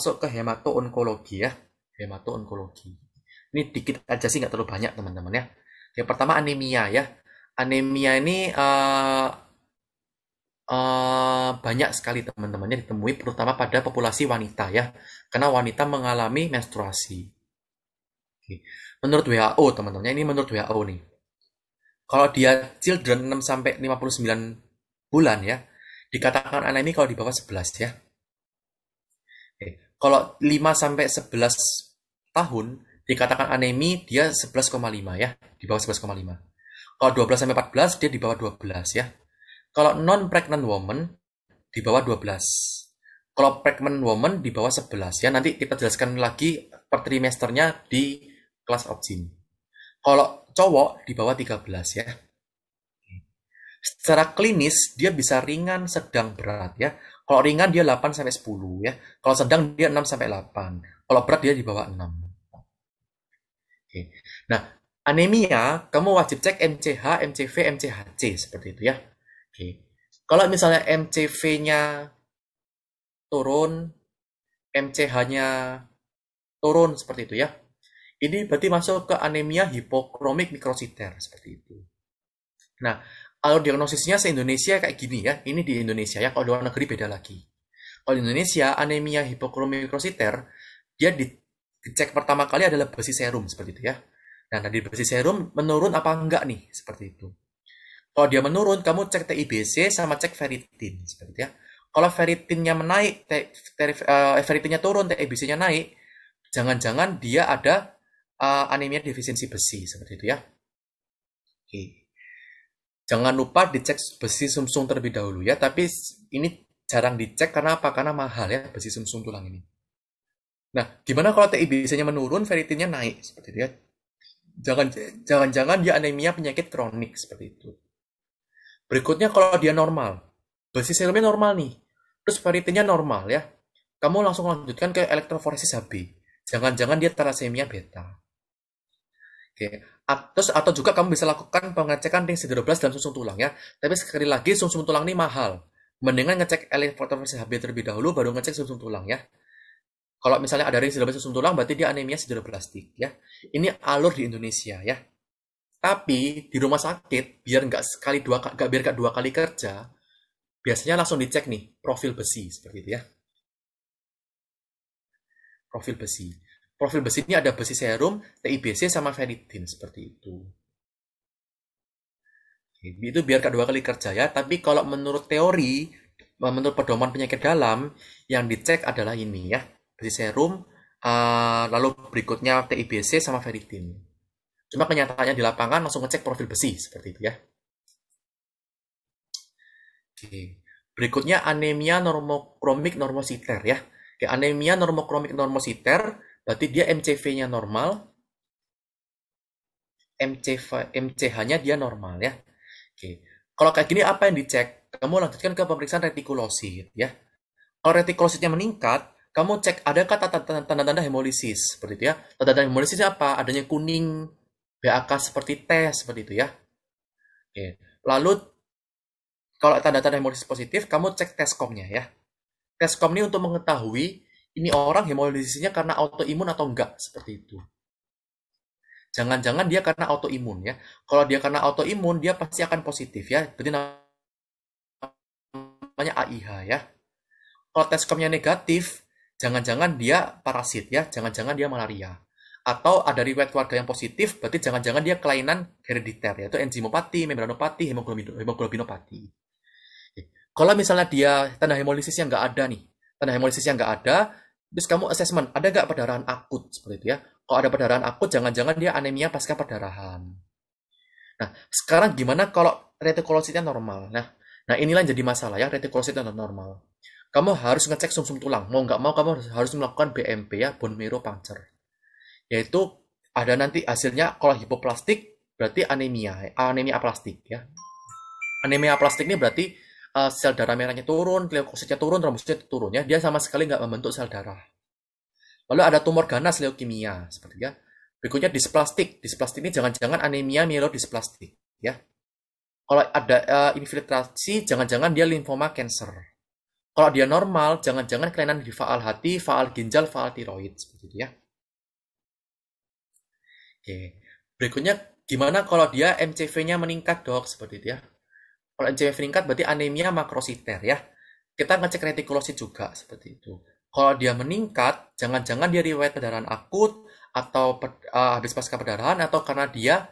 masuk ke hemato-onkologi ya. Hemato-onkologi. Ini dikit aja sih, nggak terlalu banyak teman-teman ya. Yang pertama anemia ya. Anemia ini uh, uh, banyak sekali teman-temannya ditemui terutama pada populasi wanita ya. Karena wanita mengalami menstruasi. Oke. Menurut WHO teman-temannya, ini menurut WHO nih. Kalau dia children 6 59 bulan ya, dikatakan anemia kalau di bawah 11 ya kalau 5 sampai 11 tahun dikatakan anemi dia 11,5 ya, di bawah 11,5. Kalau 12 sampai 14 dia di bawah 12 ya. Kalau non pregnant woman di bawah 12. Kalau pregnant woman di bawah 11 ya. Nanti kita jelaskan lagi per trimesternya di kelas opsin. Kalau cowok di bawah 13 ya. Secara klinis dia bisa ringan, sedang, berat ya. Kalau ringan dia 8 sampai 10 ya. Kalau sedang dia 6 sampai 8. Kalau berat dia di bawah 6. Oke. Nah, anemia kamu wajib cek MCH, MCV, MCHC seperti itu ya. Oke. Kalau misalnya MCV-nya turun, MCH-nya turun seperti itu ya. Ini berarti masuk ke anemia hipokromik mikrositer seperti itu. Nah, kalau diagnosisnya se-Indonesia kayak gini ya, ini di Indonesia ya, kalau di luar negeri beda lagi. Kalau di Indonesia, anemia hipokromikrositer, dia dicek pertama kali adalah besi serum, seperti itu ya. Nah, tadi besi serum menurun apa enggak nih, seperti itu. Kalau dia menurun, kamu cek TIBC sama cek ferritin, seperti itu ya. Kalau ferritinnya menaik, eh, ferritinnya turun, TIBC-nya naik, jangan-jangan dia ada eh, anemia defisiensi besi, seperti itu ya. Oke. Okay. Jangan lupa dicek besi sumsum terlebih dahulu ya, tapi ini jarang dicek karena apa? Karena mahal ya besi sumsum tulang ini. Nah, gimana kalau TI biasanya menurun, ferritinnya naik seperti itu ya? Jangan jangan-jangan dia anemia penyakit kronik seperti itu. Berikutnya kalau dia normal, besi serumnya normal nih, terus ferritinnya normal ya, kamu langsung lanjutkan ke elektroforesis HB. Jangan-jangan dia terasemia beta. Oke. Terus atau juga kamu bisa lakukan pengecekan ring sideroblast dalam sumsum tulang ya. Tapi sekali lagi sumsum tulang ini mahal. Mendingan ngecek elektroversi HB terlebih dahulu baru ngecek sumsum tulang ya. Kalau misalnya ada ring sideroblast sumsum tulang berarti dia anemia sideroblastik ya. Ini alur di Indonesia ya. Tapi di rumah sakit biar nggak sekali dua nggak biar nggak dua kali kerja, biasanya langsung dicek nih profil besi seperti itu ya. Profil besi. Profil besi ini ada besi serum, TIBC, sama ferritin seperti itu. Itu biar kedua kali kerja ya. Tapi kalau menurut teori, eh, menurut pedoman penyakit dalam, yang dicek adalah ini ya. Besi serum, uh, lalu berikutnya TIBC sama ferritin. Cuma kenyataannya di lapangan langsung ngecek profil besi seperti itu ya. Oke. Berikutnya anemia normokromik normositer ya. Oke, anemia normokromik normositer Berarti dia MCV-nya normal, MCV, MCH-nya dia normal ya. Oke. Kalau kayak gini apa yang dicek? Kamu lanjutkan ke pemeriksaan retikulosit ya. Kalau retikulositnya meningkat, kamu cek ada kata tanda-tanda hemolisis seperti itu ya. Tanda-tanda hemolisisnya apa? Adanya kuning, BAK seperti tes seperti itu ya. Oke. Lalu kalau tanda-tanda hemolisis positif, kamu cek tes teskomnya ya. Tes kom ini untuk mengetahui ini orang hemolisisnya karena autoimun atau enggak seperti itu. Jangan-jangan dia karena autoimun ya. Kalau dia karena autoimun dia pasti akan positif ya. Jadi namanya AIH ya. Kalau tes kemnya negatif, jangan-jangan dia parasit ya, jangan-jangan dia malaria. Atau ada riwayat keluarga yang positif, berarti jangan-jangan dia kelainan herediter yaitu enzimopati, membranopati, hemoglobinopati. Kalau misalnya dia tanda hemolisis yang nggak ada nih, tanda hemolisis yang nggak ada, terus kamu assessment, ada nggak perdarahan akut seperti itu ya. Kalau ada perdarahan akut, jangan-jangan dia anemia pasca perdarahan. Nah, sekarang gimana kalau retikulositnya normal? Nah, nah inilah yang jadi masalah ya, retikulositnya normal. Kamu harus ngecek sumsum -sum tulang. Mau nggak mau kamu harus melakukan BMP ya, bone marrow puncture. Yaitu ada nanti hasilnya kalau hipoplastik berarti anemia, anemia aplastik ya. Anemia aplastik ini berarti uh, sel darah merahnya turun, leukositnya turun, trombositnya turun ya. Dia sama sekali nggak membentuk sel darah. Lalu ada tumor ganas leukemia seperti ya. Berikutnya displastik. Displastik ini jangan-jangan anemia mielodisplastik ya. Kalau ada uh, infiltrasi, jangan-jangan dia limfoma cancer. Kalau dia normal, jangan-jangan kelainan di faal hati, faal ginjal, faal tiroid seperti itu ya. Oke. Berikutnya gimana kalau dia MCV-nya meningkat, Dok? Seperti itu ya. Kalau NCW meningkat berarti anemia makrositer ya. Kita ngecek retikulosit juga seperti itu. Kalau dia meningkat, jangan-jangan dia riwayat perdarahan akut atau uh, habis pasca perdarahan atau karena dia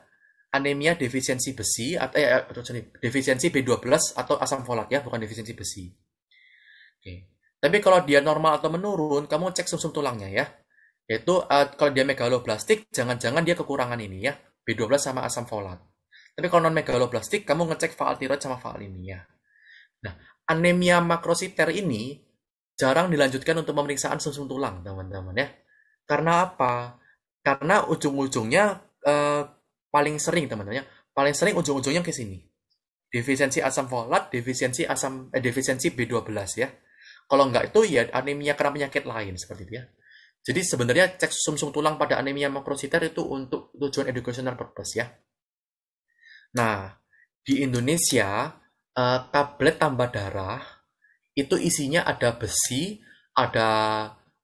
anemia defisiensi besi atau eh, eh, sorry, defisiensi B12 atau asam folat ya, bukan defisiensi besi. Oke. Tapi kalau dia normal atau menurun, kamu cek sumsum tulangnya ya. Yaitu uh, kalau dia megaloblastik, jangan-jangan dia kekurangan ini ya, B12 sama asam folat. Tapi kalau non megaloblastik, kamu ngecek faal tiroid sama faal anemia. Nah, anemia makrositer ini jarang dilanjutkan untuk pemeriksaan sumsum tulang, teman-teman ya. Karena apa? Karena ujung-ujungnya eh, paling sering, teman-teman ya, paling sering ujung-ujungnya ke sini. Defisiensi asam folat, defisiensi asam eh, defisiensi B12 ya. Kalau nggak itu ya anemia karena penyakit lain seperti itu ya. Jadi sebenarnya cek sumsum -sum tulang pada anemia makrositer itu untuk tujuan educational purpose ya. Nah, di Indonesia, uh, tablet tambah darah itu isinya ada besi, ada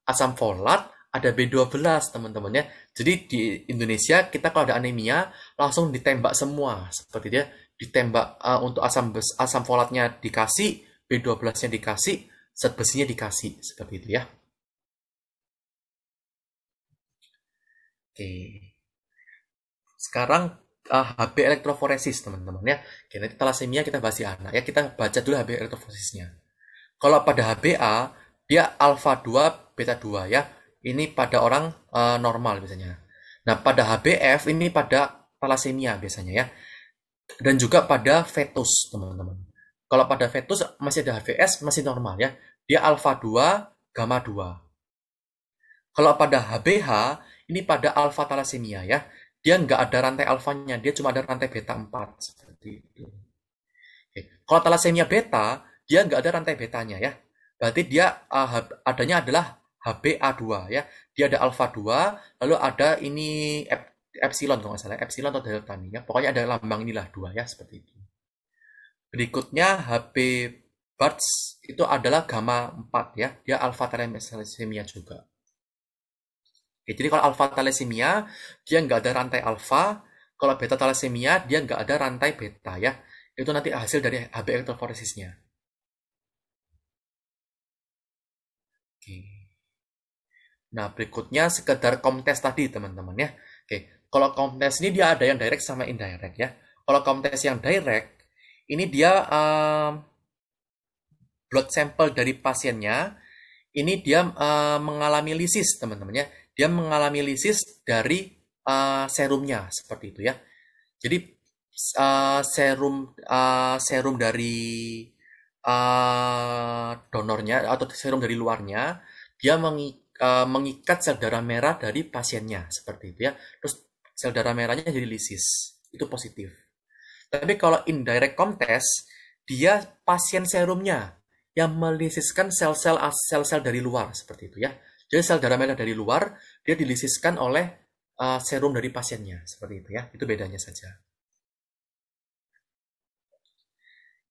asam folat, ada B12 teman-teman ya. Jadi di Indonesia kita kalau ada anemia langsung ditembak semua seperti dia ditembak uh, untuk asam asam folatnya dikasih, B12-nya dikasih, zat besinya dikasih seperti itu ya. Oke. Sekarang uh, ah, HB elektroforesis teman-teman ya genetik talasemia kita bahas di anak ya kita baca dulu HB elektroforesisnya kalau pada HBA dia alfa 2 beta 2 ya ini pada orang uh, normal biasanya nah pada HBF ini pada talasemia biasanya ya dan juga pada fetus teman-teman kalau pada fetus masih ada HVS masih normal ya dia alfa 2 gamma 2 kalau pada HBH ini pada alfa talasemia ya dia nggak ada rantai alfanya, dia cuma ada rantai beta 4 seperti itu. Oke. Kalau talasemia beta, dia nggak ada rantai betanya ya. Berarti dia uh, adanya adalah HbA2 ya. Dia ada alfa 2, lalu ada ini epsilon kalau nggak salah, epsilon atau delta nih ya. Pokoknya ada lambang inilah dua ya seperti itu. Berikutnya HB Barts itu adalah gamma 4 ya. Dia alfa talasemia juga. Oke, jadi kalau alfa thalassemia dia nggak ada rantai alfa, kalau beta thalassemia dia nggak ada rantai beta ya. Itu nanti hasil dari HB elektroforesisnya. Oke. Nah, berikutnya sekedar komtes tadi, teman-teman ya. Oke, kalau komtes ini dia ada yang direct sama indirect ya. Kalau komtes yang direct, ini dia um, blood sample dari pasiennya, ini dia uh, mengalami lisis, teman-teman ya dia mengalami lisis dari uh, serumnya seperti itu ya. Jadi uh, serum uh, serum dari uh, donornya atau serum dari luarnya dia mengik uh, mengikat sel darah merah dari pasiennya seperti itu ya. Terus sel darah merahnya jadi lisis. Itu positif. Tapi kalau indirect contest dia pasien serumnya yang melisiskan sel-sel sel-sel dari luar seperti itu ya. Jadi sel darah merah dari luar, dia dilisiskan oleh uh, serum dari pasiennya. Seperti itu ya, itu bedanya saja.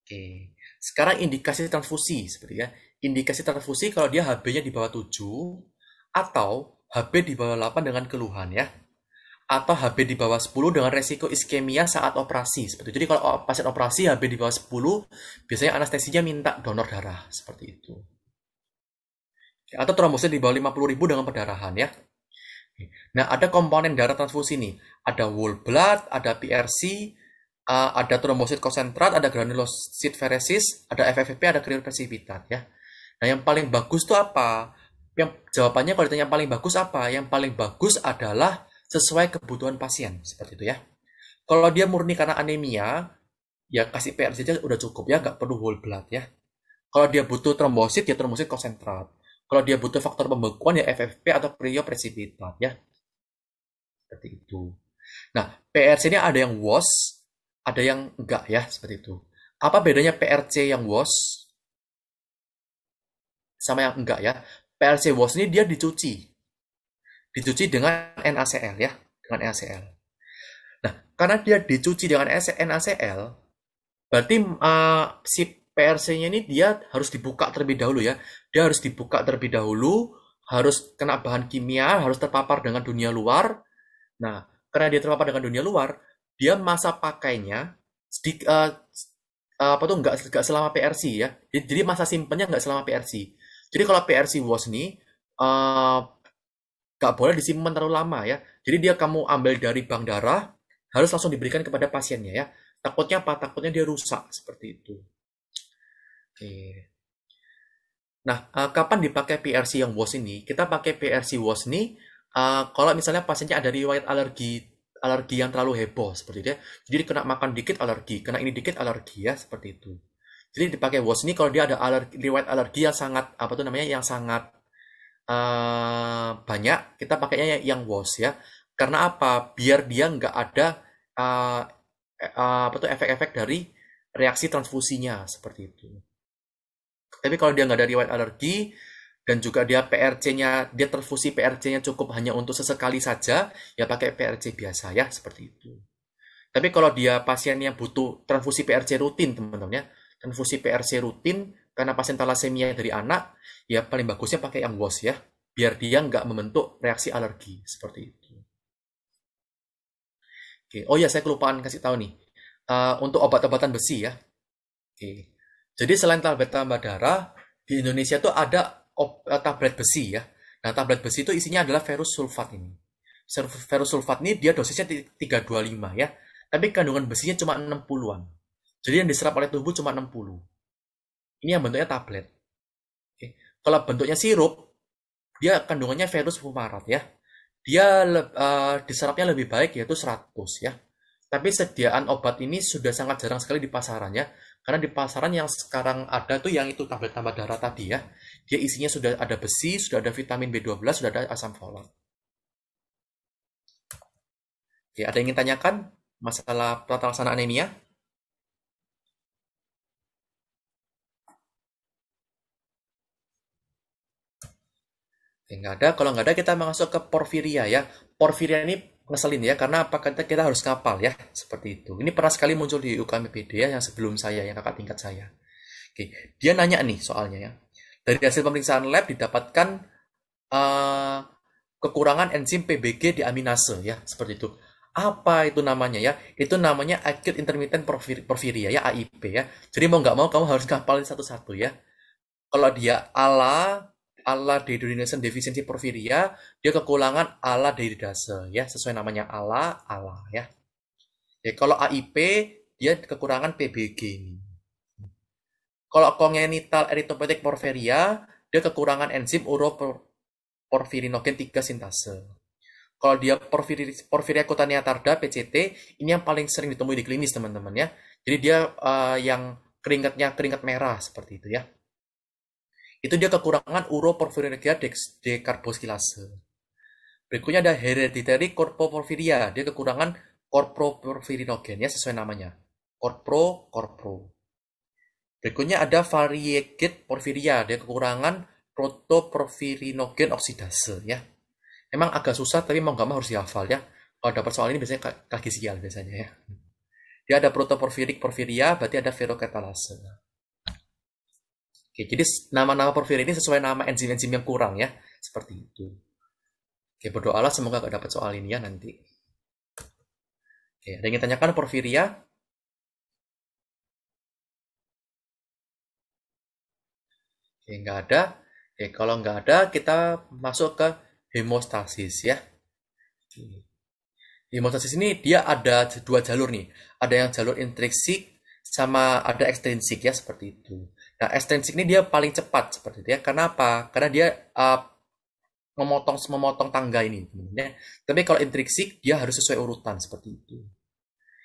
Oke. Sekarang indikasi transfusi seperti ya. Indikasi transfusi kalau dia HB-nya di bawah 7 atau HB di bawah 8 dengan keluhan ya. Atau HB di bawah 10 dengan resiko iskemia saat operasi. Seperti itu. Jadi kalau pasien operasi HB di bawah 10, biasanya anestesinya minta donor darah seperti itu atau trombosit di bawah 50 ribu dengan perdarahan ya. Nah, ada komponen darah transfusi nih. Ada whole blood, ada PRC, ada trombosit konsentrat, ada granulosit feresis, ada FFP, ada kriopresipitat ya. Nah, yang paling bagus tuh apa? Yang jawabannya kalau ditanya paling bagus apa? Yang paling bagus adalah sesuai kebutuhan pasien, seperti itu ya. Kalau dia murni karena anemia, ya kasih PRC aja udah cukup ya, nggak perlu whole blood ya. Kalau dia butuh trombosit, ya trombosit konsentrat kalau dia butuh faktor pembekuan ya FFP atau prio precipitat ya. Seperti itu. Nah, PRC ini ada yang wash ada yang enggak ya, seperti itu. Apa bedanya PRC yang wash sama yang enggak ya? PRC wash ini dia dicuci. Dicuci dengan NaCl ya, dengan NaCl. Nah, karena dia dicuci dengan NaCl, berarti uh, si PRC-nya ini dia harus dibuka terlebih dahulu ya. Dia harus dibuka terlebih dahulu, harus kena bahan kimia, harus terpapar dengan dunia luar. Nah, karena dia terpapar dengan dunia luar, dia masa pakainya sedikit, uh, eh, eh, apa tuh nggak nggak selama PRC ya. Jadi masa simpennya nggak selama PRC. Jadi kalau PRC was nih uh, boleh disimpan terlalu lama ya. Jadi dia kamu ambil dari bank darah harus langsung diberikan kepada pasiennya ya. Takutnya apa? Takutnya dia rusak seperti itu. Oke. Nah, uh, kapan dipakai PRC yang WOS ini? Kita pakai PRC WOS ini uh, kalau misalnya pasiennya ada riwayat alergi alergi yang terlalu heboh seperti dia, ya. Jadi kena makan dikit alergi, kena ini dikit alergi ya seperti itu. Jadi dipakai WOS ini kalau dia ada alergi, riwayat alergi yang sangat apa tuh namanya yang sangat uh, banyak, kita pakainya yang, yang WOS ya. Karena apa? Biar dia nggak ada uh, uh, apa tuh efek-efek dari reaksi transfusinya seperti itu. Tapi kalau dia nggak ada riwayat alergi dan juga dia PRC-nya dia terfusi PRC-nya cukup hanya untuk sesekali saja, ya pakai PRC biasa ya seperti itu. Tapi kalau dia pasien yang butuh transfusi PRC rutin, teman-teman ya, transfusi PRC rutin karena pasien talasemia dari anak, ya paling bagusnya pakai yang WOS ya, biar dia nggak membentuk reaksi alergi seperti itu. Oke, oh ya saya kelupaan kasih tahu nih, uh, untuk obat-obatan besi ya. Oke, jadi selain tablet tambah darah, di Indonesia itu ada eh, tablet besi ya. Nah, tablet besi itu isinya adalah ferrous sulfat ini. Ferrous sulfat ini dia dosisnya 325 ya. Tapi kandungan besinya cuma 60-an. Jadi yang diserap oleh tubuh cuma 60. Ini yang bentuknya tablet. Oke. Kalau bentuknya sirup, dia kandungannya ferrous fumarat ya. Dia uh, diserapnya lebih baik yaitu 100 ya. Tapi sediaan obat ini sudah sangat jarang sekali di pasarannya karena di pasaran yang sekarang ada tuh yang itu tablet tambah darah tadi ya, dia isinya sudah ada besi, sudah ada vitamin B12, sudah ada asam folat. Oke, ada yang ingin tanyakan masalah tata laksana anemia? Oke, nggak ada. Kalau nggak ada, kita masuk ke porfiria ya. Porfiria ini ngeselin ya karena apa kita, kita harus kapal ya seperti itu ini pernah sekali muncul di UKM ya yang sebelum saya yang kakak tingkat saya oke dia nanya nih soalnya ya dari hasil pemeriksaan lab didapatkan uh, kekurangan enzim PBG di aminase ya seperti itu apa itu namanya ya itu namanya acute intermittent porphyria ya AIP ya jadi mau nggak mau kamu harus kapalin satu-satu ya kalau dia ala ala dehydrogenation deficiency porphyria dia kekurangan ala dehidrase ya sesuai namanya ala ala ya. ya kalau AIP dia kekurangan PBG ini kalau congenital erythropoietic porphyria dia kekurangan enzim uroporfirinogen 3 sintase kalau dia porfiria, cutanea tarda PCT ini yang paling sering ditemui di klinis teman-teman ya jadi dia uh, yang keringatnya keringat merah seperti itu ya itu dia kekurangan uroporfiria dekarboskilase. Berikutnya ada hereditary corpoporfiria, dia kekurangan corpoporfirinogen ya sesuai namanya. Korpro, korpro. Berikutnya ada variegate porfiria, dia kekurangan protoporfirinogen oksidase ya. Emang agak susah tapi mau nggak mau harus dihafal ya. Kalau ada persoalan ini biasanya kaki sial biasanya ya. Dia ada protoporfirik porfiria, berarti ada ferrokatalase. Oke, jadi nama-nama porfir ini sesuai nama enzim-enzim yang kurang ya, seperti itu. Oke, berdoalah semoga gak dapat soal ini ya nanti. Oke, ada yang ditanyakan porfiria? Oke, nggak ada. Oke, kalau nggak ada, kita masuk ke hemostasis ya. Oke. Hemostasis ini dia ada dua jalur nih. Ada yang jalur intrinsik sama ada ekstrinsik ya, seperti itu. Nah, ekstrinsik ini dia paling cepat seperti ya. Kenapa? Karena dia uh, memotong memotong tangga ini. Ya. Tapi kalau intrinsik dia harus sesuai urutan seperti itu.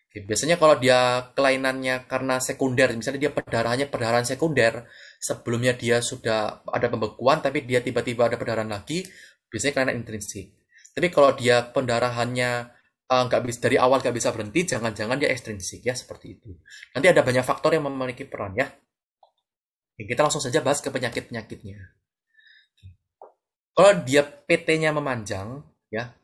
Oke, biasanya kalau dia kelainannya karena sekunder, misalnya dia perdarahannya perdarahan sekunder, sebelumnya dia sudah ada pembekuan tapi dia tiba-tiba ada perdarahan lagi, biasanya karena intrinsik. Tapi kalau dia pendarahannya uh, nggak uh, bisa dari awal nggak bisa berhenti, jangan-jangan dia ekstrinsik ya seperti itu. Nanti ada banyak faktor yang memiliki peran ya. Ya, kita langsung saja bahas ke penyakit-penyakitnya. Kalau dia PT-nya memanjang, ya,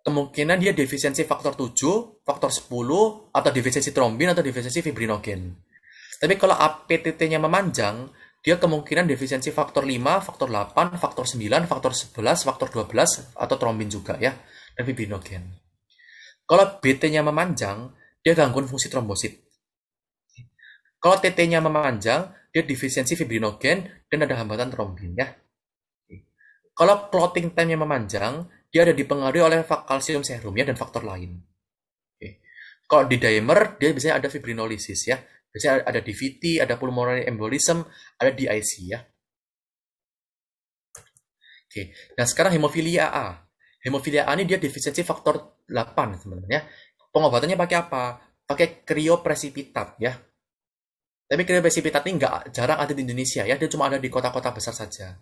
kemungkinan dia defisiensi faktor 7, faktor 10, atau defisiensi trombin atau defisiensi fibrinogen. Tapi kalau APTT-nya memanjang, dia kemungkinan defisiensi faktor 5, faktor 8, faktor 9, faktor 11, faktor 12, atau trombin juga ya, dan fibrinogen. Kalau BT-nya memanjang, dia gangguan fungsi trombosit. Kalau TT-nya memanjang, dia defisiensi fibrinogen dan ada hambatan trombin ya. Kalau clotting time yang memanjang, dia ada dipengaruhi oleh kalsium serumnya dan faktor lain. Kalau di dimer, dia biasanya ada fibrinolisis ya. Biasanya ada DVT, ada pulmonary embolism, ada DIC ya. Oke. Nah, sekarang hemofilia A. Hemofilia A ini dia defisiensi faktor 8 sebenarnya. Pengobatannya pakai apa? Pakai krioprecipitat ya tapi precipitat ini nggak jarang ada di Indonesia ya, dia cuma ada di kota-kota besar saja.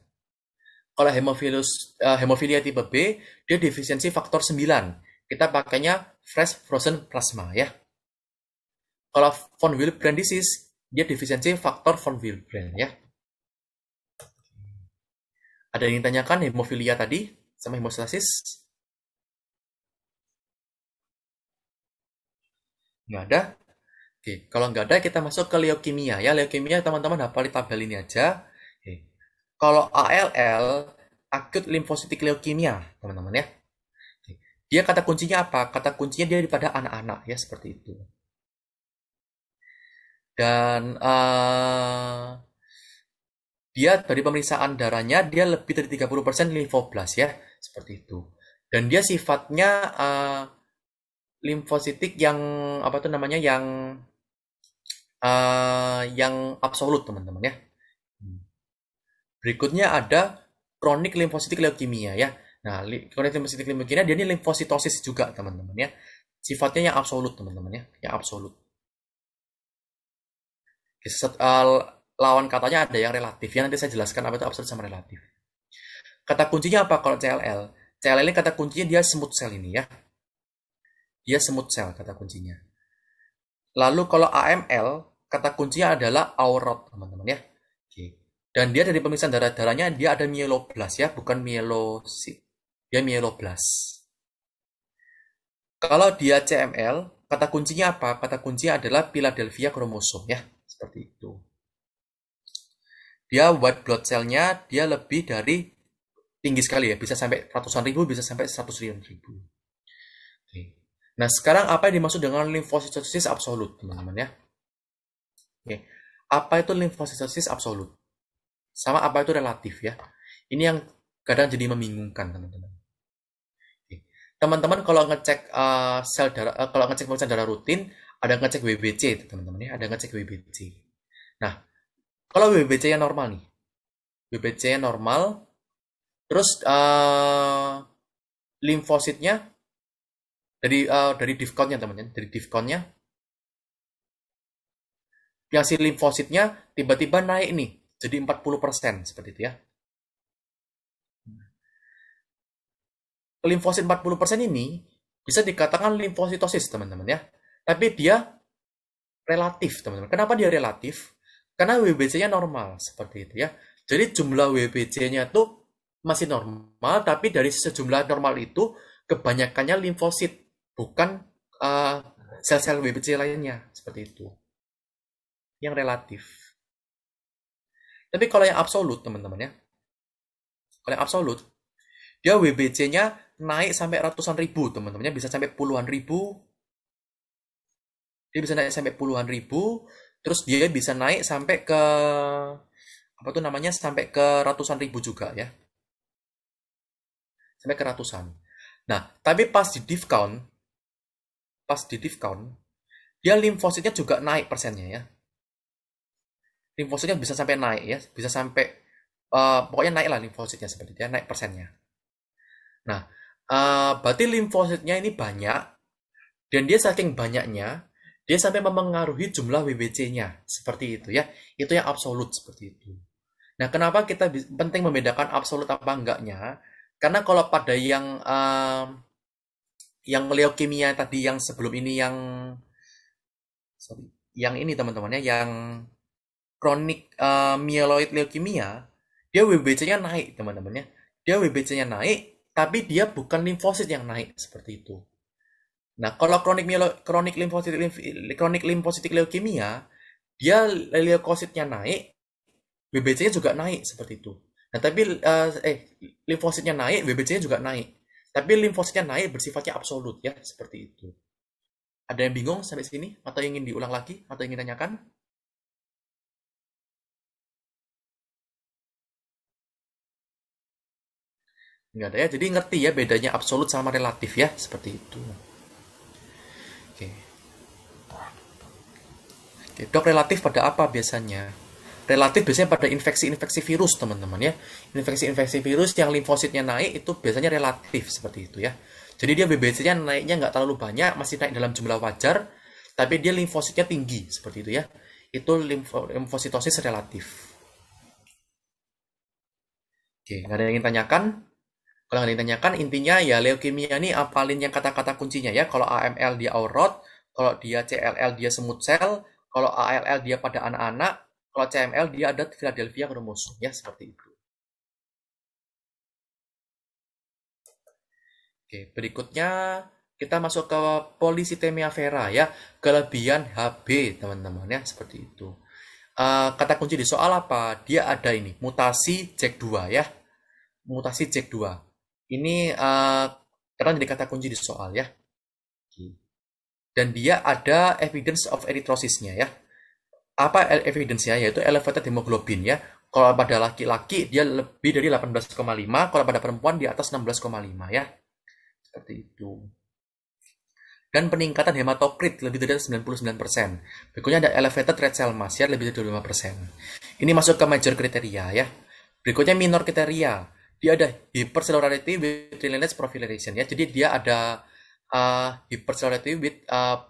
Kalau hemofilus, uh, eh, hemofilia tipe B, dia defisiensi faktor 9. Kita pakainya fresh frozen plasma ya. Kalau von Willebrand disease, dia defisiensi faktor von Willebrand ya. Ada yang ditanyakan hemofilia tadi sama hemostasis? Nggak ada. Oke, kalau nggak ada kita masuk ke leukemia ya. Leukemia teman-teman hafal di tabel ini aja. Oke. Kalau ALL, akut lymphocytic leukemia, teman-teman ya. Oke. Dia kata kuncinya apa? Kata kuncinya dia daripada anak-anak ya seperti itu. Dan uh, dia dari pemeriksaan darahnya dia lebih dari 30% limfoblas ya, seperti itu. Dan dia sifatnya uh, eh, limfositik yang apa tuh namanya yang uh, yang absolut teman-teman ya. Hmm. Berikutnya ada kronik limfositik leukemia ya. Nah, kronik limfositik leukemia dia ini limfositosis juga teman-teman ya. Sifatnya yang absolut teman-teman ya, yang absolut. Set, uh, lawan katanya ada yang relatif ya nanti saya jelaskan apa itu absolut sama relatif. Kata kuncinya apa kalau CLL? CLL ini kata kuncinya dia smooth cell ini ya. Dia smooth cell kata kuncinya. Lalu kalau AML, kata kuncinya adalah aurat, teman-teman ya. Oke. Dan dia dari pemeriksaan darah-darahnya, dia ada mieloblas ya, bukan mielosit. Dia mieloblas. Kalau dia CML, kata kuncinya apa? Kata kuncinya adalah Philadelphia kromosom ya, seperti itu. Dia white blood cell-nya dia lebih dari tinggi sekali ya, bisa sampai ratusan ribu, bisa sampai seratus ribu. Nah, sekarang apa yang dimaksud dengan limfositosis absolut, teman-teman ya? Oke. Apa itu limfositosis absolut? Sama apa itu relatif ya? Ini yang kadang jadi membingungkan, teman-teman. Teman-teman kalau ngecek uh, sel darah uh, kalau ngecek pemeriksaan darah rutin, ada ngecek WBC teman-teman ya, ada ngecek WBC. Nah, kalau WBC yang normal nih. WBC yang normal terus uh, limfositnya dari uh, dari diskonnya teman-teman ya. dari diskonnya yang si limfositnya tiba-tiba naik nih jadi 40% seperti itu ya limfosit 40% ini bisa dikatakan limfositosis teman-teman ya tapi dia relatif teman-teman kenapa dia relatif karena WBC-nya normal seperti itu ya jadi jumlah WBC-nya tuh masih normal tapi dari sejumlah normal itu kebanyakannya limfosit bukan sel eh, sel-sel WBC lainnya seperti itu yang relatif tapi kalau yang absolut teman-teman ya kalau yang absolut dia WBC-nya naik sampai ratusan ribu teman-temannya bisa sampai puluhan ribu dia bisa naik sampai puluhan ribu terus dia bisa naik sampai ke apa tuh namanya sampai ke ratusan ribu juga ya sampai ke ratusan nah tapi pas di div count pas di div count, dia limfositnya juga naik persennya ya. Limfositnya bisa sampai naik ya, bisa sampai uh, pokoknya naik lah limfositnya seperti dia ya, naik persennya. Nah, uh, berarti limfositnya ini banyak dan dia saking banyaknya dia sampai memengaruhi jumlah WBC-nya seperti itu ya. Itu yang absolut seperti itu. Nah, kenapa kita penting membedakan absolut apa enggaknya? Karena kalau pada yang uh, yang leukemia tadi yang sebelum ini yang sorry, yang ini teman-temannya yang kronik uh, myeloid leukemia dia WBC-nya naik teman-temannya dia WBC-nya naik tapi dia bukan limfosit yang naik seperti itu nah kalau kronik myeloid kronik limfosit kronik limfositik leukemia dia leukositnya naik WBC-nya juga naik seperti itu nah tapi uh, eh limfositnya naik WBC-nya juga naik tapi limfositnya naik bersifatnya absolut ya, seperti itu. Ada yang bingung sampai sini atau ingin diulang lagi atau ingin tanyakan? Enggak ada ya. Jadi ngerti ya bedanya absolut sama relatif ya, seperti itu. Oke. Oke, dok relatif pada apa biasanya? relatif biasanya pada infeksi-infeksi virus teman-teman ya. Infeksi-infeksi virus yang limfositnya naik itu biasanya relatif seperti itu ya. Jadi dia BBC-nya naiknya nggak terlalu banyak, masih naik dalam jumlah wajar, tapi dia limfositnya tinggi seperti itu ya. Itu limfositosis relatif. Oke, nggak ada yang ingin tanyakan? Kalau nggak ada yang tanyakan, intinya ya leukemia ini apalin yang kata-kata kuncinya ya. Kalau AML dia aurot, kalau dia CLL dia semut sel, kalau ALL dia pada anak-anak, kalau CML dia ada Philadelphia rumusnya seperti itu. Oke, berikutnya kita masuk ke polisitemia vera ya, kelebihan HB teman-teman ya seperti itu. Uh, kata kunci di soal apa? Dia ada ini, mutasi Jack e 2 ya. Mutasi Jack e 2 Ini uh, eh, karena jadi kata kunci di soal ya. Dan dia ada evidence of eritrosisnya ya apa evidence evidence-nya yaitu elevated hemoglobin ya. Kalau pada laki-laki dia lebih dari 18,5, kalau pada perempuan di atas 16,5 ya. Seperti itu. Dan peningkatan hematokrit lebih dari 99%. Berikutnya ada elevated red cell mass ya lebih dari 25%. Ini masuk ke major kriteria ya. Berikutnya minor kriteria. Dia ada hypercellularity with lineage proliferation ya. Jadi dia ada uh, hypercellularity with uh,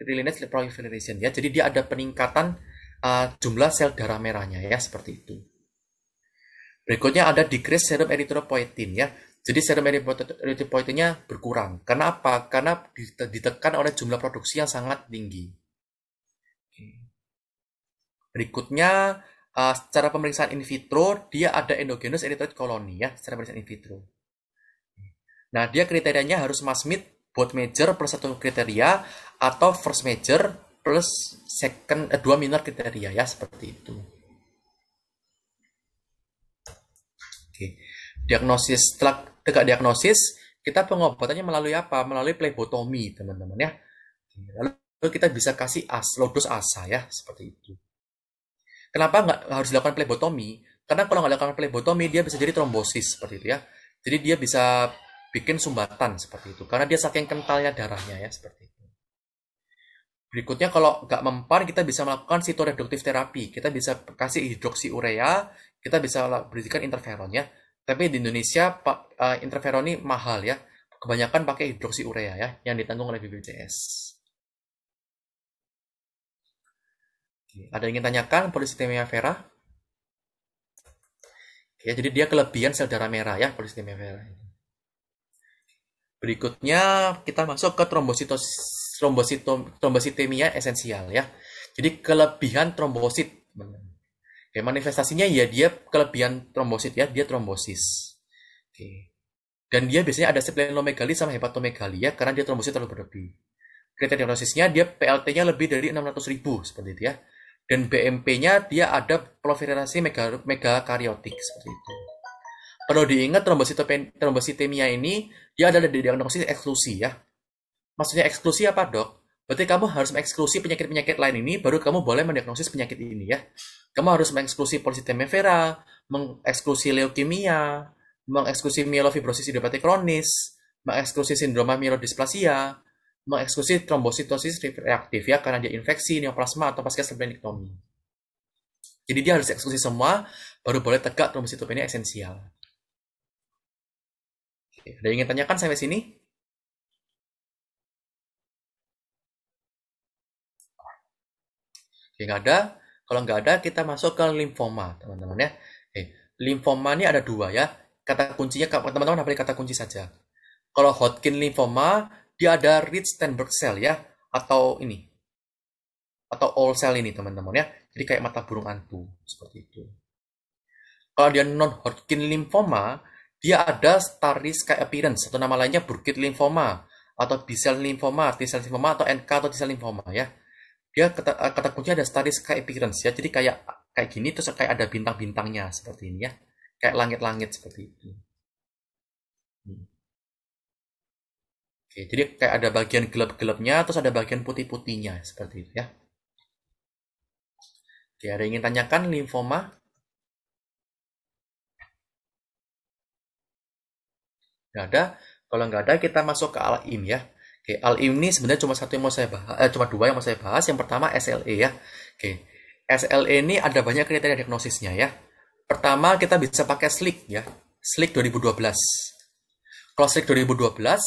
relineage proliferation ya. Jadi dia ada peningkatan uh, jumlah sel darah merahnya ya seperti itu. Berikutnya ada decrease serum erythropoietin ya. Jadi serum erythropoietinnya berkurang. Kenapa? Karena ditekan oleh jumlah produksi yang sangat tinggi. Berikutnya uh, secara pemeriksaan in vitro dia ada endogenous erythroid colony ya secara pemeriksaan in vitro. Nah dia kriterianya harus masmid buat major plus satu kriteria atau first major plus second eh, dua minor kriteria ya seperti itu. Oke. Diagnosis setelah tegak diagnosis kita pengobatannya melalui apa? Melalui plebotomi, teman-teman ya. Lalu kita bisa kasih as, low asa ya, seperti itu. Kenapa nggak harus dilakukan plebotomi? Karena kalau nggak dilakukan plebotomi, dia bisa jadi trombosis seperti itu ya. Jadi dia bisa bikin sumbatan seperti itu karena dia saking kentalnya darahnya ya seperti itu. Berikutnya kalau nggak mempan kita bisa melakukan sitoreduktif terapi. Kita bisa kasih hidroksiurea, kita bisa berikan interferon ya. Tapi di Indonesia pak eh, interferon ini mahal ya. Kebanyakan pakai hidroksiurea ya yang ditanggung oleh BPJS. ada yang ingin tanyakan polisitemia vera? Ya, jadi dia kelebihan sel darah merah ya polisitemia vera ini. Berikutnya kita masuk ke trombositos trombositom, trombositemia esensial ya. Jadi kelebihan trombosit. Oke, manifestasinya ya dia kelebihan trombosit ya, dia trombosis. Oke. Dan dia biasanya ada splenomegali sama hepatomegali ya karena dia trombosit terlalu berlebih. Kriteria diagnosisnya dia PLT-nya lebih dari 600.000 seperti itu ya. Dan BMP-nya dia ada proliferasi megakariotik seperti itu. Perlu diingat trombositopenia, trombositemia ini dia adalah diagnosis eksklusi ya. Maksudnya eksklusi apa dok? Berarti kamu harus mengeksklusi penyakit-penyakit lain ini baru kamu boleh mendiagnosis penyakit ini ya. Kamu harus mengeksklusi polisitemia vera, mengeksklusi leukemia, mengeksklusi mielofibrosis idiopatik kronis, mengeksklusi sindroma mielodisplasia, mengeksklusi trombositosis reaktif ya karena dia infeksi neoplasma atau pasca splenektomi. Jadi dia harus eksklusi semua baru boleh tegak trombositopenia esensial. Oke, Ada yang ingin tanyakan sampai sini? Oke, nggak ada. Kalau nggak ada, kita masuk ke limfoma, teman-teman ya. Oke, limfoma ini ada dua ya. Kata kuncinya, teman-teman hafal kata kunci saja. Kalau Hodgkin limfoma, dia ada Rich-Steinberg cell ya, atau ini, atau all cell ini teman-teman ya. Jadi kayak mata burung antu seperti itu. Kalau dia non Hodgkin limfoma, dia ada starry sky appearance atau nama lainnya Burkitt lymphoma atau B-cell lymphoma, T-cell lymphoma atau NK atau T-cell lymphoma ya. Dia kata, kata kunci ada starry sky appearance ya. Jadi kayak kayak gini terus kayak ada bintang-bintangnya seperti ini ya. Kayak langit-langit seperti itu. Hmm. Oke, jadi kayak ada bagian gelap-gelapnya, terus ada bagian putih-putihnya, seperti itu ya. Oke, ada yang ingin tanyakan limfoma? Nggak ada. Kalau nggak ada, kita masuk ke al-im ya. Oke, al-im ini sebenarnya cuma satu yang mau saya bahas, eh, cuma dua yang mau saya bahas. Yang pertama SLE ya. Oke, SLE ini ada banyak kriteria diagnosisnya ya. Pertama kita bisa pakai slick ya, slick 2012. Kalau slick 2012,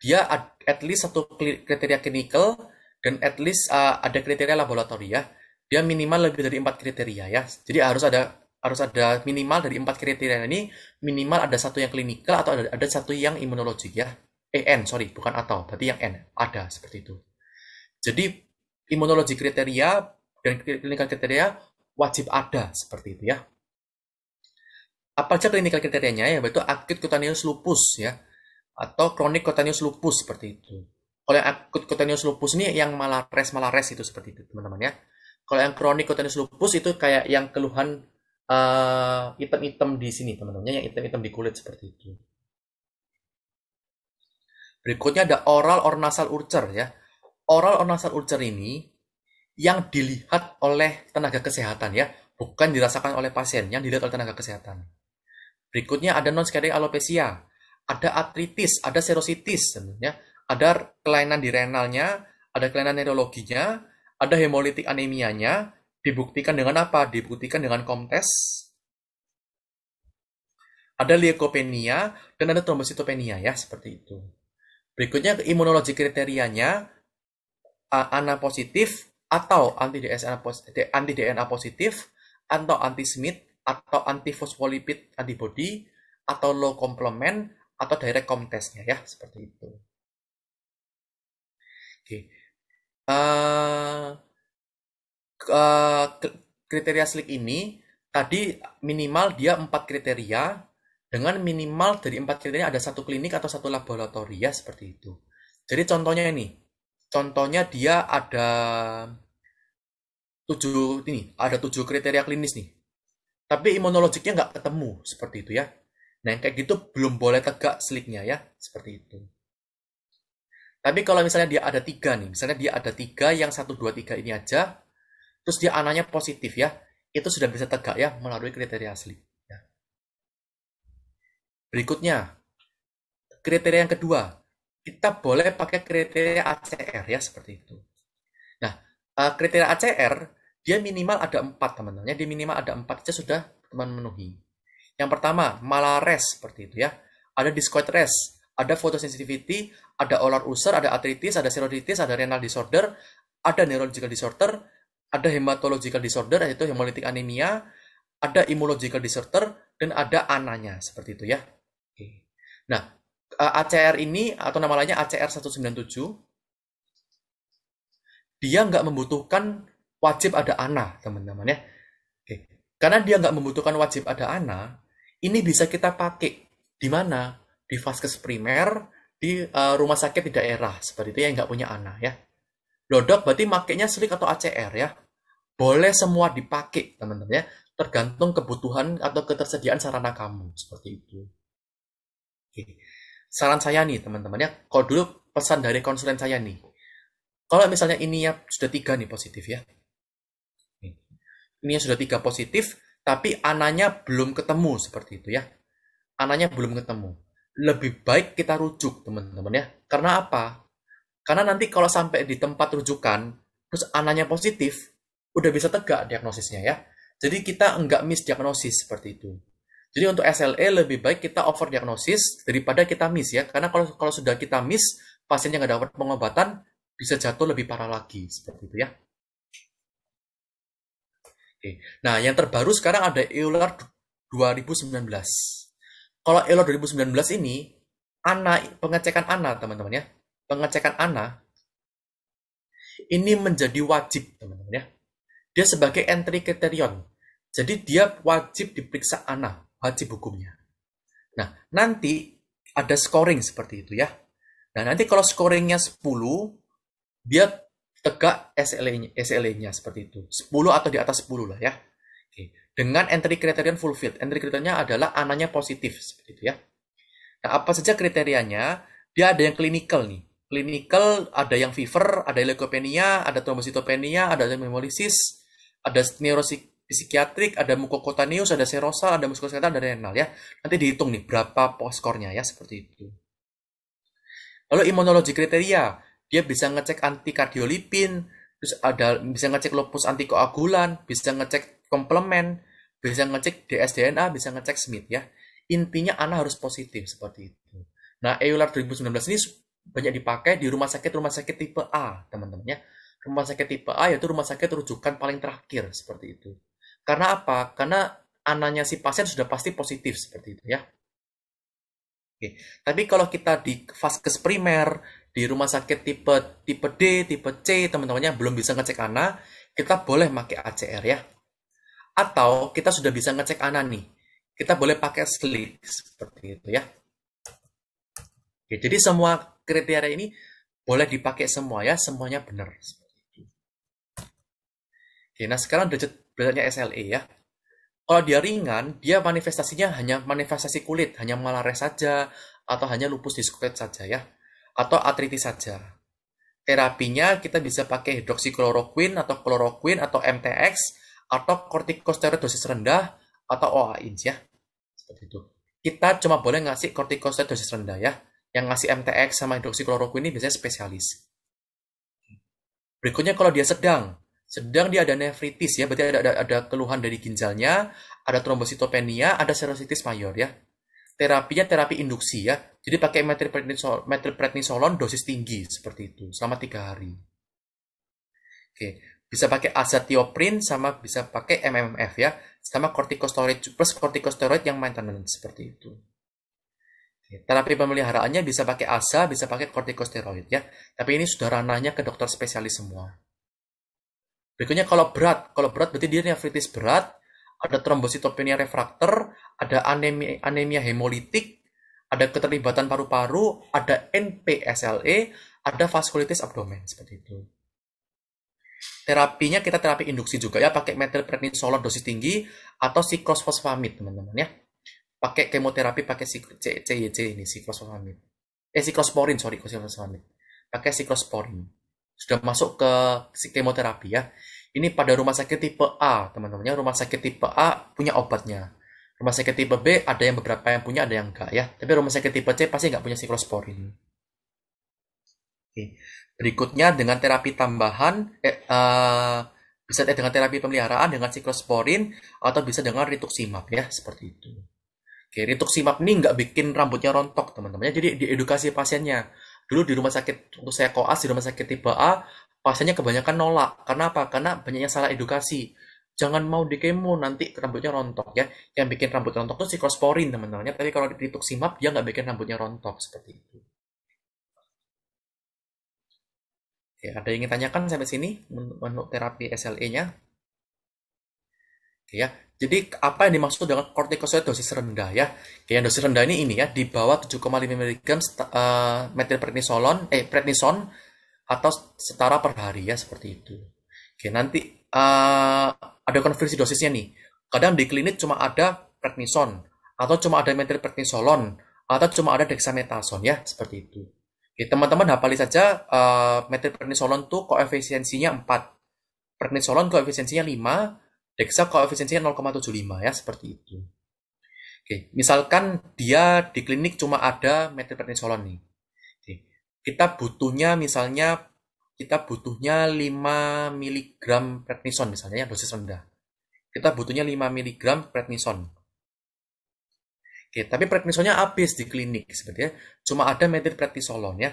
dia at least satu kriteria klinikal dan at least uh, ada kriteria laboratorium ya. Dia minimal lebih dari empat kriteria ya. Jadi harus ada harus ada minimal dari empat kriteria ini minimal ada satu yang klinikal atau ada, ada satu yang imunologi ya eh n sorry bukan atau berarti yang n ada seperti itu jadi imunologi kriteria dan klinikal kriteria wajib ada seperti itu ya apa saja klinikal kriterianya ya yaitu akut cutaneous lupus ya atau kronik cutaneous lupus seperti itu kalau yang akut cutaneous lupus ini yang malares malares itu seperti itu teman-teman ya kalau yang kronik cutaneous lupus itu kayak yang keluhan item eh, item-item di sini teman-teman yang item-item di kulit seperti itu. Berikutnya ada oral or nasal ulcer ya. Oral or nasal ulcer ini yang dilihat oleh tenaga kesehatan ya, bukan dirasakan oleh pasien, yang dilihat oleh tenaga kesehatan. Berikutnya ada non scaring alopecia, ada artritis, ada serositis sebenarnya, ada kelainan di renalnya, ada kelainan neurologinya, ada hemolitik anemianya, Dibuktikan dengan apa? Dibuktikan dengan komtes. Ada leukopenia dan ada trombositopenia ya, seperti itu. Berikutnya ke imunologi kriterianya anak positif atau anti DNA positif, anti DNA positif atau anti Smith atau anti fosfolipid antibody atau low complement atau direct komtesnya ya seperti itu. Oke. Okay. Uh, eh, uh, kriteria slick ini tadi minimal dia empat kriteria dengan minimal dari empat kriteria ada satu klinik atau satu laboratorium ya, seperti itu. Jadi contohnya ini, contohnya dia ada tujuh ini ada tujuh kriteria klinis nih. Tapi imunologiknya nggak ketemu seperti itu ya. Nah yang kayak gitu belum boleh tegak sliknya ya seperti itu. Tapi kalau misalnya dia ada tiga nih, misalnya dia ada tiga yang satu dua tiga ini aja, terus dia anaknya positif ya, itu sudah bisa tegak ya melalui kriteria asli. Ya. Berikutnya, kriteria yang kedua, kita boleh pakai kriteria ACR ya seperti itu. Nah, e, kriteria ACR dia minimal ada empat teman temannya Ya, dia minimal ada empat aja sudah teman memenuhi. Yang pertama, malares seperti itu ya. Ada discoid res ada photosensitivity, ada olor ulcer, ada arthritis, ada seroditis, ada renal disorder, ada neurological disorder, ada hematological disorder yaitu hemolytic anemia, ada immunological disorder dan ada ananya seperti itu ya. Oke. Nah, e, ACR ini atau nama lainnya ACR 197 dia nggak membutuhkan wajib ada ana teman-teman ya. Oke. Karena dia nggak membutuhkan wajib ada ana, ini bisa kita pakai di mana? Di vaskes primer, di e, rumah sakit di daerah seperti itu ya, yang nggak punya ana ya dok, berarti makainya slick atau ACR ya. Boleh semua dipakai, teman-teman ya. Tergantung kebutuhan atau ketersediaan sarana kamu, seperti itu. Oke. Saran saya nih, teman-teman ya. Kalau dulu pesan dari konsulen saya nih. Kalau misalnya ini ya sudah tiga nih positif ya. Ini ya sudah tiga positif, tapi anaknya belum ketemu seperti itu ya. Anaknya belum ketemu. Lebih baik kita rujuk teman-teman ya. Karena apa? Karena nanti kalau sampai di tempat rujukan, terus anaknya positif, udah bisa tegak diagnosisnya ya. Jadi kita enggak diagnosis seperti itu. Jadi untuk SLE lebih baik kita over diagnosis daripada kita miss ya. Karena kalau kalau sudah kita miss, pasiennya nggak dapat pengobatan, bisa jatuh lebih parah lagi seperti itu ya. Oke. Nah, yang terbaru sekarang ada EULAR 2019. Kalau EULAR 2019 ini anak pengecekan anak teman-teman ya pengecekan anak ini menjadi wajib, teman-teman ya. Dia sebagai entry criterion. Jadi dia wajib diperiksa anak, wajib hukumnya. Nah, nanti ada scoring seperti itu ya. Nah, nanti kalau scoringnya 10, dia tegak SLE-nya, SLE-nya seperti itu. 10 atau di atas 10 lah ya. Oke. Dengan entry full fulfilled. Entry kriterianya adalah anaknya positif seperti itu ya. Nah, apa saja kriterianya? Dia ada yang klinikal nih klinikal ada yang fever, ada leukopenia, ada trombositopenia, ada hemolisis, ada neuropsikiatrik, ada mukokotanius, ada serosa, ada muskuloskeletal, ada renal ya. Nanti dihitung nih berapa poskornya ya seperti itu. Lalu imunologi kriteria, dia bisa ngecek antikardiolipin, terus ada bisa ngecek lupus antikoagulan, bisa ngecek komplement, bisa ngecek dsDNA, bisa ngecek Smith ya. Intinya anak harus positif seperti itu. Nah, EULAR 2019 ini banyak dipakai di rumah sakit rumah sakit tipe A teman temannya rumah sakit tipe A yaitu rumah sakit rujukan paling terakhir seperti itu karena apa karena anaknya si pasien sudah pasti positif seperti itu ya Oke. tapi kalau kita di vaskes primer di rumah sakit tipe tipe D tipe C teman-temannya belum bisa ngecek anak kita boleh pakai ACR ya atau kita sudah bisa ngecek anak nih kita boleh pakai slit seperti itu ya Oke, jadi semua kriteria ini boleh dipakai semua ya, semuanya benar. Oke, nah sekarang derajat beratnya SLE ya. Kalau dia ringan, dia manifestasinya hanya manifestasi kulit, hanya malaria saja, atau hanya lupus di kulit saja ya, atau artritis saja. Terapinya kita bisa pakai hidroksikloroquine atau kloroquine atau MTX atau kortikosteroid dosis rendah atau OAIN ya. Seperti itu. Kita cuma boleh ngasih kortikosteroid dosis rendah ya yang ngasih MTX sama hidroksikloroquine ini biasanya spesialis. Berikutnya kalau dia sedang, sedang dia ada nefritis ya, berarti ada, ada, ada keluhan dari ginjalnya, ada trombositopenia, ada serositis mayor ya. Terapinya terapi induksi ya, jadi pakai metilprednisolon, dosis tinggi seperti itu selama tiga hari. Oke, bisa pakai azathioprine sama bisa pakai MMF ya, sama kortikosteroid plus kortikosteroid yang maintenance seperti itu. Ya, terapi pemeliharaannya bisa pakai ASA, bisa pakai kortikosteroid ya. Tapi ini sudah ranahnya ke dokter spesialis semua. Berikutnya kalau berat, kalau berat berarti dia nefritis berat, ada trombositopenia refrakter, ada anemia, anemia hemolitik, ada keterlibatan paru-paru, ada NPSLE, ada vaskulitis abdomen seperti itu. Terapinya kita terapi induksi juga ya pakai metilprednisolon dosis tinggi atau siklosfosfamid teman-teman ya pakai kemoterapi pakai CYC ini siklosporin eh siklosporin sorry siklosporin pakai siklosporin sudah masuk ke kemoterapi ya ini pada rumah sakit tipe A teman-temannya rumah sakit tipe A punya obatnya rumah sakit tipe B ada yang beberapa yang punya ada yang enggak ya tapi rumah sakit tipe C pasti enggak punya siklosporin oke berikutnya dengan terapi tambahan eh, uh, bisa eh, dengan terapi pemeliharaan dengan siklosporin atau bisa dengan rituximab ya seperti itu Rituximab ini nggak bikin rambutnya rontok teman-temannya, jadi diedukasi pasiennya. Dulu di rumah sakit, untuk saya koas di rumah sakit tipe A, pasiennya kebanyakan nolak. Karena apa? Karena banyaknya salah edukasi. Jangan mau di dikemo nanti rambutnya rontok ya. Yang bikin rambut rontok itu siklosporin teman-temannya. Tapi kalau rituximab dia nggak bikin rambutnya rontok seperti itu. Oke, ada yang ingin tanyakan sampai sini untuk terapi SLE-nya? ya. Jadi apa yang dimaksud dengan kortikosteroid dosis rendah ya? Yang dosis rendah ini ini ya di bawah 7,5 mg uh, eh, metilprednisolon eh prednison atau setara per hari ya seperti itu. Oke, nanti uh, ada konversi dosisnya nih. Kadang di klinik cuma ada prednison atau cuma ada metilprednisolon atau cuma ada dexamethasone ya seperti itu. Oke, teman-teman hafali saja uh, eh, metilprednisolon tuh koefisiensinya 4. Prednisolon koefisiensinya 5, Dexa ya, koefisiensinya 0,75 ya seperti itu. Oke, misalkan dia di klinik cuma ada metilprednisolon nih. Oke, kita butuhnya misalnya kita butuhnya 5 mg prednison misalnya yang dosis rendah. Kita butuhnya 5 mg prednison. Oke, tapi prednisonnya habis di klinik sebenarnya. Cuma ada metilprednisolon ya.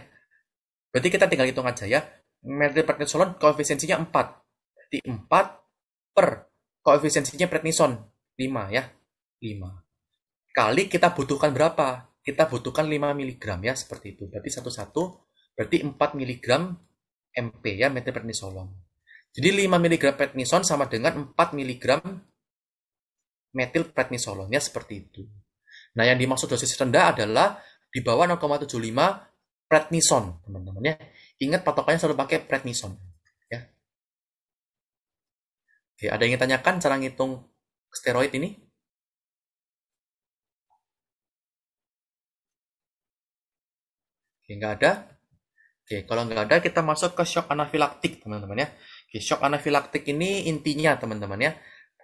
Berarti kita tinggal hitung aja ya. Metilprednisolon koefisiensinya 4. Berarti 4 per koefisiensinya prednison 5 ya 5 kali kita butuhkan berapa kita butuhkan 5 mg ya seperti itu berarti satu satu berarti 4 mg MP ya prednisolon jadi 5 mg prednison sama dengan 4 mg metilprednisolon ya seperti itu nah yang dimaksud dosis rendah adalah di bawah 0,75 prednison teman-teman ya ingat patokannya selalu pakai prednison Oke, ada yang ingin tanyakan cara ngitung steroid ini? Oke, nggak ada. Oke, kalau nggak ada kita masuk ke shock anafilaktik, teman-teman ya. Oke, shock anafilaktik ini intinya, teman-teman ya,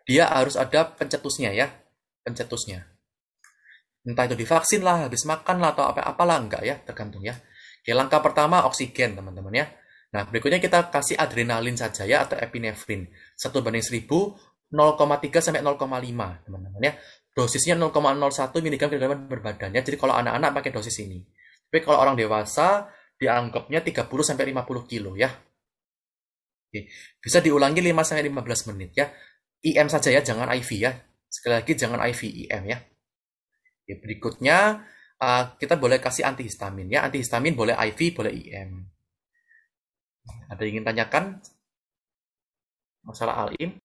dia harus ada pencetusnya ya, pencetusnya. Entah itu divaksin lah, habis makan lah, atau apa-apalah, enggak ya, tergantung ya. Oke, langkah pertama oksigen, teman-teman ya. Nah, berikutnya kita kasih adrenalin saja ya atau epinefrin. 1 banding 1000 0,3 sampai 0,5 teman-teman ya dosisnya 0,01 mg kilogram per jadi kalau anak-anak pakai dosis ini tapi kalau orang dewasa dianggapnya 30 sampai 50 kilo ya Oke. bisa diulangi 5 sampai 15 menit ya IM saja ya jangan IV ya sekali lagi jangan IV IM ya Oke, berikutnya uh, kita boleh kasih antihistamin ya antihistamin boleh IV boleh IM ada yang ingin tanyakan masalah alim